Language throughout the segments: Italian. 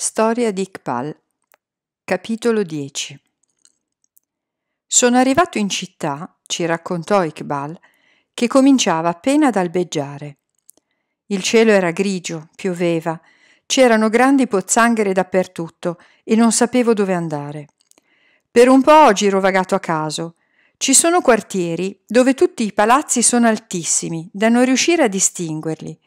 Storia di Iqbal Capitolo 10 Sono arrivato in città, ci raccontò Iqbal, che cominciava appena ad albeggiare. Il cielo era grigio, pioveva, c'erano grandi pozzanghere dappertutto e non sapevo dove andare. Per un po' ho girovagato a caso. Ci sono quartieri dove tutti i palazzi sono altissimi, da non riuscire a distinguerli,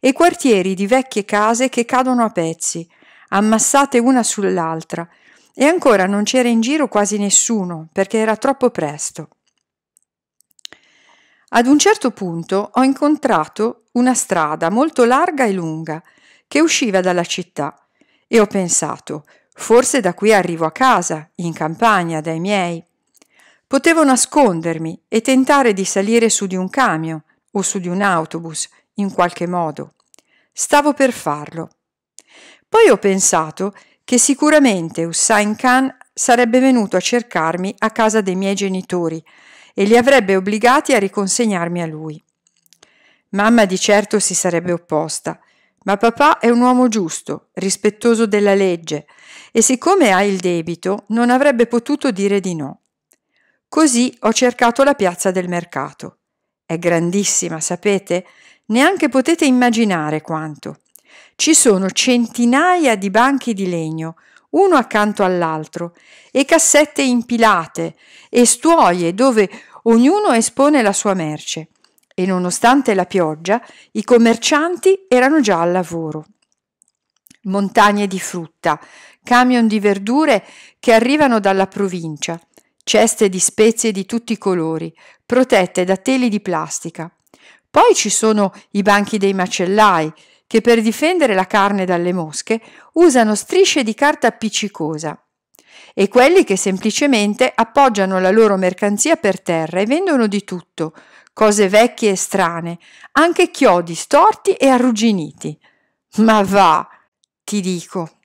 e quartieri di vecchie case che cadono a pezzi, ammassate una sull'altra, e ancora non c'era in giro quasi nessuno, perché era troppo presto. Ad un certo punto ho incontrato una strada molto larga e lunga che usciva dalla città e ho pensato, forse da qui arrivo a casa, in campagna, dai miei. Potevo nascondermi e tentare di salire su di un camion o su di un autobus, in qualche modo. Stavo per farlo. Poi ho pensato che sicuramente Hussain Khan sarebbe venuto a cercarmi a casa dei miei genitori e li avrebbe obbligati a riconsegnarmi a lui. Mamma di certo si sarebbe opposta, ma papà è un uomo giusto, rispettoso della legge, e siccome ha il debito non avrebbe potuto dire di no. Così ho cercato la piazza del mercato. È grandissima, sapete? Neanche potete immaginare quanto. Ci sono centinaia di banchi di legno, uno accanto all'altro, e cassette impilate e stuoie dove ognuno espone la sua merce. E nonostante la pioggia, i commercianti erano già al lavoro. Montagne di frutta, camion di verdure che arrivano dalla provincia, ceste di spezie di tutti i colori, protette da teli di plastica. Poi ci sono i banchi dei macellai, che per difendere la carne dalle mosche usano strisce di carta appiccicosa e quelli che semplicemente appoggiano la loro mercanzia per terra e vendono di tutto, cose vecchie e strane, anche chiodi storti e arrugginiti. Ma va, ti dico,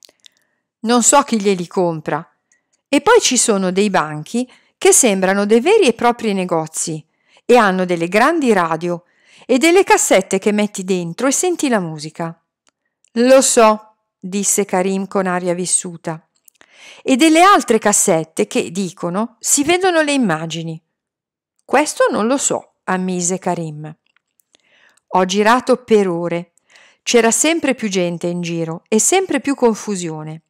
non so chi glieli compra. E poi ci sono dei banchi che sembrano dei veri e propri negozi e hanno delle grandi radio e delle cassette che metti dentro e senti la musica. Lo so, disse Karim con aria vissuta. E delle altre cassette che, dicono, si vedono le immagini. Questo non lo so, ammise Karim. Ho girato per ore. C'era sempre più gente in giro e sempre più confusione.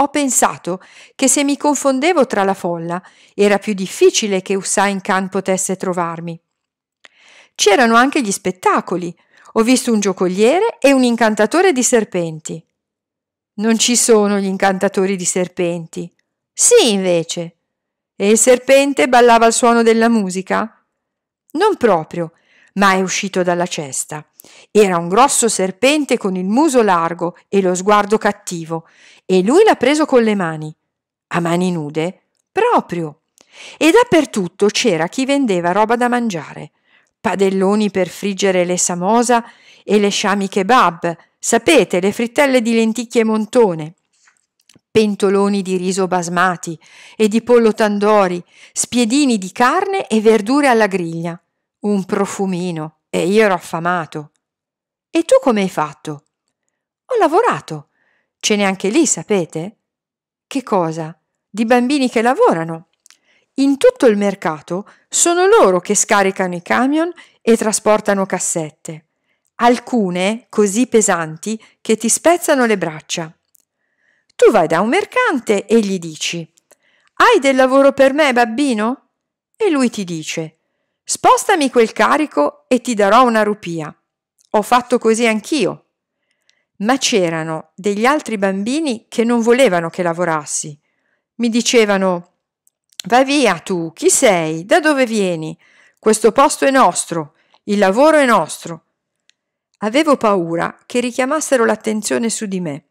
Ho pensato che se mi confondevo tra la folla era più difficile che Usain Khan potesse trovarmi. C'erano anche gli spettacoli. Ho visto un giocoliere e un incantatore di serpenti. Non ci sono gli incantatori di serpenti. Sì, invece. E il serpente ballava al suono della musica? Non proprio, ma è uscito dalla cesta. Era un grosso serpente con il muso largo e lo sguardo cattivo, e lui l'ha preso con le mani. A mani nude? Proprio. E dappertutto c'era chi vendeva roba da mangiare padelloni per friggere le samosa e le sciami kebab, sapete, le frittelle di lenticchie montone, pentoloni di riso basmati e di pollo tandori, spiedini di carne e verdure alla griglia. Un profumino e io ero affamato. E tu come hai fatto? Ho lavorato. Ce n'è anche lì, sapete? Che cosa? Di bambini che lavorano in tutto il mercato sono loro che scaricano i camion e trasportano cassette, alcune così pesanti che ti spezzano le braccia. Tu vai da un mercante e gli dici Hai del lavoro per me, babbino? E lui ti dice Spostami quel carico e ti darò una rupia. Ho fatto così anch'io. Ma c'erano degli altri bambini che non volevano che lavorassi. Mi dicevano Vai via tu, chi sei? Da dove vieni? Questo posto è nostro, il lavoro è nostro. Avevo paura che richiamassero l'attenzione su di me.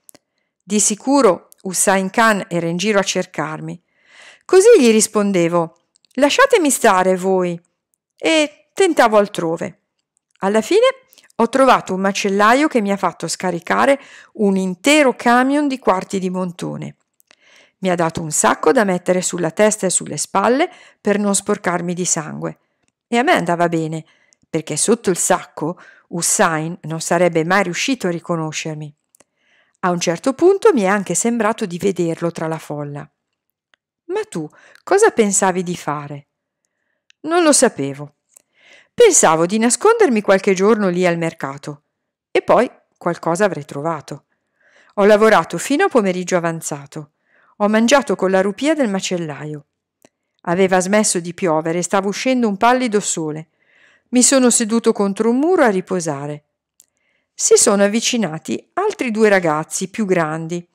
Di sicuro Hussein Khan era in giro a cercarmi. Così gli rispondevo: Lasciatemi stare voi. E tentavo altrove. Alla fine ho trovato un macellaio che mi ha fatto scaricare un intero camion di quarti di montone. Mi ha dato un sacco da mettere sulla testa e sulle spalle per non sporcarmi di sangue. E a me andava bene, perché sotto il sacco Hussain non sarebbe mai riuscito a riconoscermi. A un certo punto mi è anche sembrato di vederlo tra la folla. Ma tu cosa pensavi di fare? Non lo sapevo. Pensavo di nascondermi qualche giorno lì al mercato e poi qualcosa avrei trovato. Ho lavorato fino a pomeriggio avanzato. Ho mangiato con la rupia del macellaio. Aveva smesso di piovere e stava uscendo un pallido sole. Mi sono seduto contro un muro a riposare. Si sono avvicinati altri due ragazzi più grandi.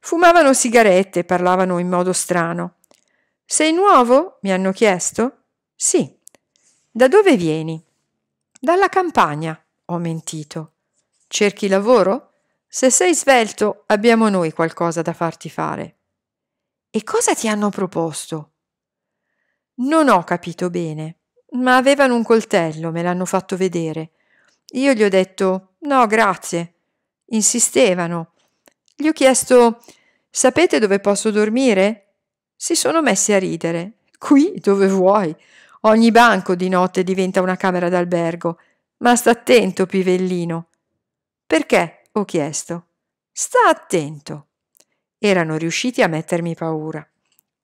Fumavano sigarette e parlavano in modo strano. Sei nuovo? mi hanno chiesto. Sì. Da dove vieni? Dalla campagna, ho mentito. Cerchi lavoro? Se sei svelto, abbiamo noi qualcosa da farti fare. E cosa ti hanno proposto? Non ho capito bene, ma avevano un coltello, me l'hanno fatto vedere. Io gli ho detto no, grazie. Insistevano. Gli ho chiesto sapete dove posso dormire? Si sono messi a ridere. Qui, dove vuoi. Ogni banco di notte diventa una camera d'albergo. Ma sta attento, Pivellino. Perché? ho chiesto. Sta attento erano riusciti a mettermi paura.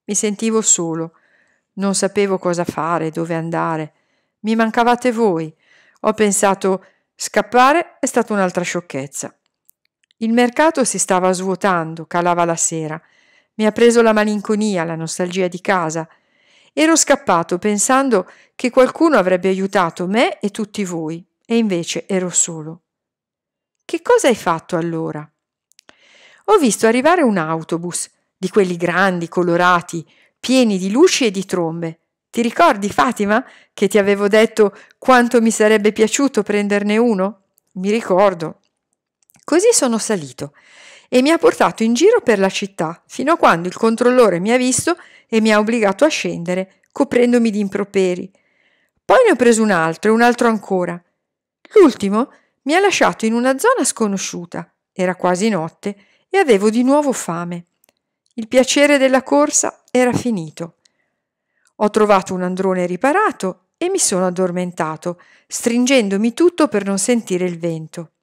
Mi sentivo solo, non sapevo cosa fare, dove andare. Mi mancavate voi. Ho pensato scappare è stata un'altra sciocchezza. Il mercato si stava svuotando, calava la sera. Mi ha preso la malinconia, la nostalgia di casa. Ero scappato pensando che qualcuno avrebbe aiutato me e tutti voi, e invece ero solo. Che cosa hai fatto allora? ho visto arrivare un autobus, di quelli grandi, colorati, pieni di luci e di trombe. Ti ricordi, Fatima, che ti avevo detto quanto mi sarebbe piaciuto prenderne uno? Mi ricordo. Così sono salito e mi ha portato in giro per la città, fino a quando il controllore mi ha visto e mi ha obbligato a scendere, coprendomi di improperi. Poi ne ho preso un altro e un altro ancora. L'ultimo mi ha lasciato in una zona sconosciuta, era quasi notte, e avevo di nuovo fame. Il piacere della corsa era finito. Ho trovato un androne riparato e mi sono addormentato, stringendomi tutto per non sentire il vento.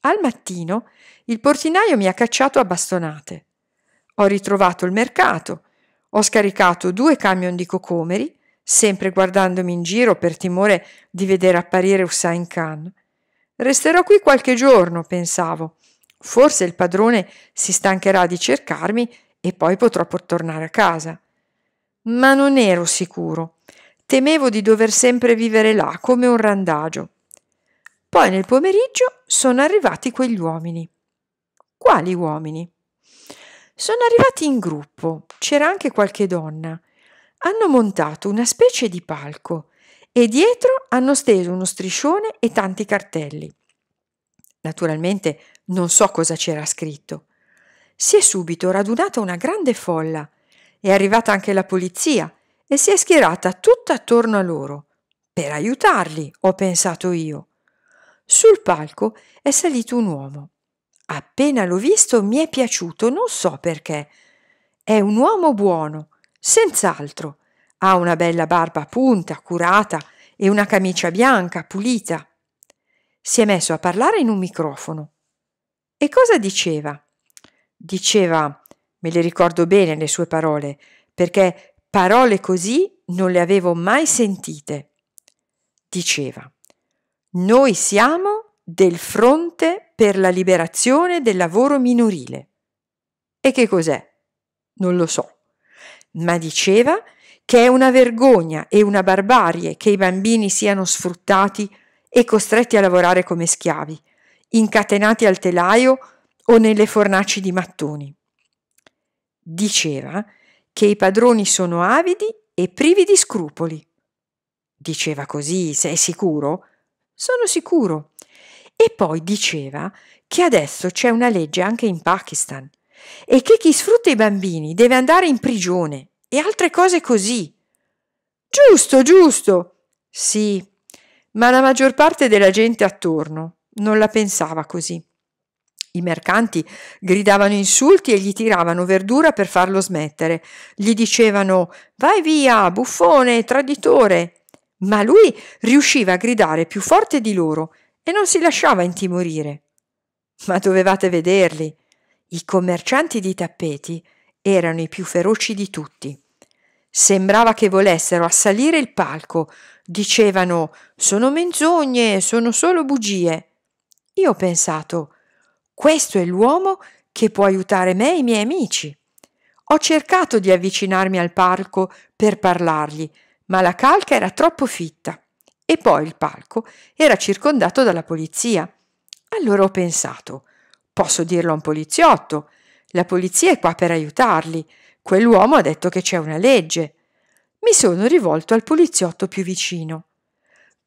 Al mattino il portinaio mi ha cacciato a bastonate. Ho ritrovato il mercato, ho scaricato due camion di cocomeri, sempre guardandomi in giro per timore di vedere apparire Hussein Khan. Resterò qui qualche giorno, pensavo, Forse il padrone si stancherà di cercarmi e poi potrò tornare a casa. Ma non ero sicuro. Temevo di dover sempre vivere là come un randagio. Poi nel pomeriggio sono arrivati quegli uomini. Quali uomini? Sono arrivati in gruppo, c'era anche qualche donna. Hanno montato una specie di palco e dietro hanno steso uno striscione e tanti cartelli. Naturalmente non so cosa c'era scritto. Si è subito radunata una grande folla. È arrivata anche la polizia e si è schierata tutta attorno a loro. Per aiutarli, ho pensato io. Sul palco è salito un uomo. Appena l'ho visto mi è piaciuto, non so perché. È un uomo buono, senz'altro. Ha una bella barba punta, curata e una camicia bianca, pulita. Si è messo a parlare in un microfono. E cosa diceva? Diceva, me le ricordo bene le sue parole, perché parole così non le avevo mai sentite. Diceva, noi siamo del fronte per la liberazione del lavoro minorile. E che cos'è? Non lo so. Ma diceva che è una vergogna e una barbarie che i bambini siano sfruttati e costretti a lavorare come schiavi, incatenati al telaio o nelle fornaci di mattoni. Diceva che i padroni sono avidi e privi di scrupoli. Diceva così, sei sicuro? Sono sicuro. E poi diceva che adesso c'è una legge anche in Pakistan e che chi sfrutta i bambini deve andare in prigione e altre cose così. Giusto, giusto. Sì, ma la maggior parte della gente attorno non la pensava così. I mercanti gridavano insulti e gli tiravano verdura per farlo smettere. Gli dicevano Vai via, buffone, traditore. Ma lui riusciva a gridare più forte di loro e non si lasciava intimorire. Ma dovevate vederli. I commercianti di tappeti erano i più feroci di tutti. Sembrava che volessero assalire il palco. Dicevano Sono menzogne, sono solo bugie. Io ho pensato, questo è l'uomo che può aiutare me e i miei amici. Ho cercato di avvicinarmi al palco per parlargli, ma la calca era troppo fitta e poi il palco era circondato dalla polizia. Allora ho pensato, posso dirlo a un poliziotto, la polizia è qua per aiutarli, quell'uomo ha detto che c'è una legge. Mi sono rivolto al poliziotto più vicino.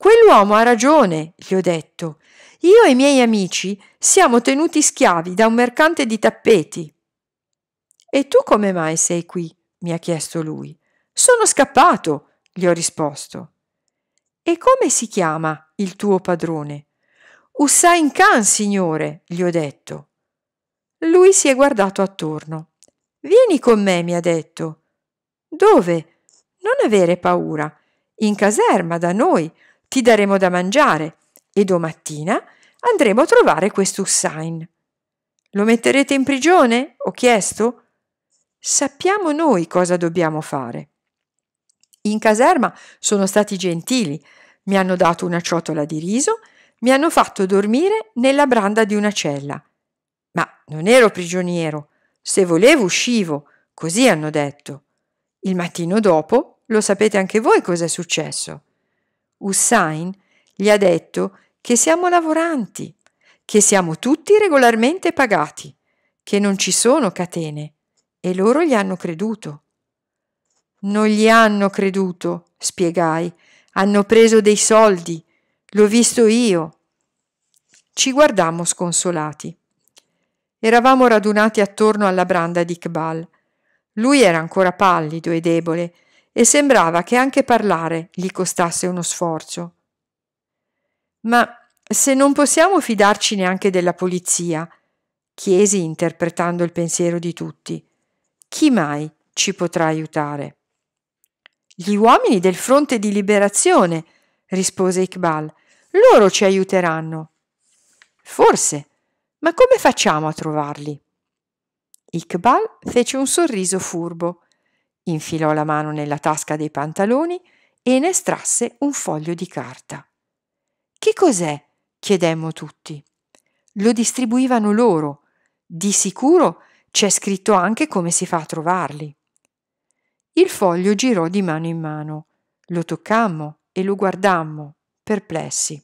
Quell'uomo ha ragione, gli ho detto. Io e i miei amici siamo tenuti schiavi da un mercante di tappeti. E tu come mai sei qui? mi ha chiesto lui. Sono scappato, gli ho risposto. E come si chiama il tuo padrone? Usain Khan, signore, gli ho detto. Lui si è guardato attorno. Vieni con me, mi ha detto. Dove? Non avere paura. In caserma da noi ti daremo da mangiare e domattina andremo a trovare quest'Hussain. Lo metterete in prigione? ho chiesto. Sappiamo noi cosa dobbiamo fare. In caserma sono stati gentili, mi hanno dato una ciotola di riso, mi hanno fatto dormire nella branda di una cella. Ma non ero prigioniero, se volevo uscivo, così hanno detto. Il mattino dopo, lo sapete anche voi cosa è successo. Hussain gli ha detto che siamo lavoranti, che siamo tutti regolarmente pagati, che non ci sono catene e loro gli hanno creduto. Non gli hanno creduto, spiegai, hanno preso dei soldi, l'ho visto io. Ci guardammo sconsolati. Eravamo radunati attorno alla branda di Iqbal. Lui era ancora pallido e debole, e sembrava che anche parlare gli costasse uno sforzo. Ma se non possiamo fidarci neanche della polizia, chiesi interpretando il pensiero di tutti, chi mai ci potrà aiutare? Gli uomini del fronte di liberazione, rispose Iqbal, loro ci aiuteranno. Forse, ma come facciamo a trovarli? Iqbal fece un sorriso furbo infilò la mano nella tasca dei pantaloni e ne estrasse un foglio di carta. Che cos'è? chiedemmo tutti. Lo distribuivano loro. Di sicuro c'è scritto anche come si fa a trovarli. Il foglio girò di mano in mano. Lo toccammo e lo guardammo, perplessi.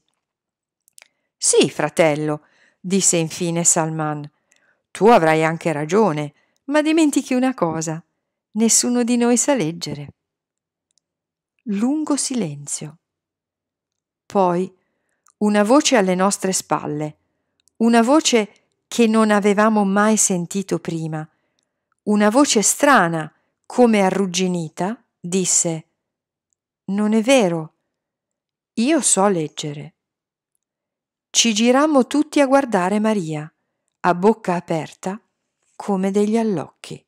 Sì, fratello, disse infine Salman. Tu avrai anche ragione, ma dimentichi una cosa. Nessuno di noi sa leggere. Lungo silenzio. Poi una voce alle nostre spalle, una voce che non avevamo mai sentito prima, una voce strana, come arrugginita, disse Non è vero, io so leggere. Ci girammo tutti a guardare Maria, a bocca aperta, come degli allocchi.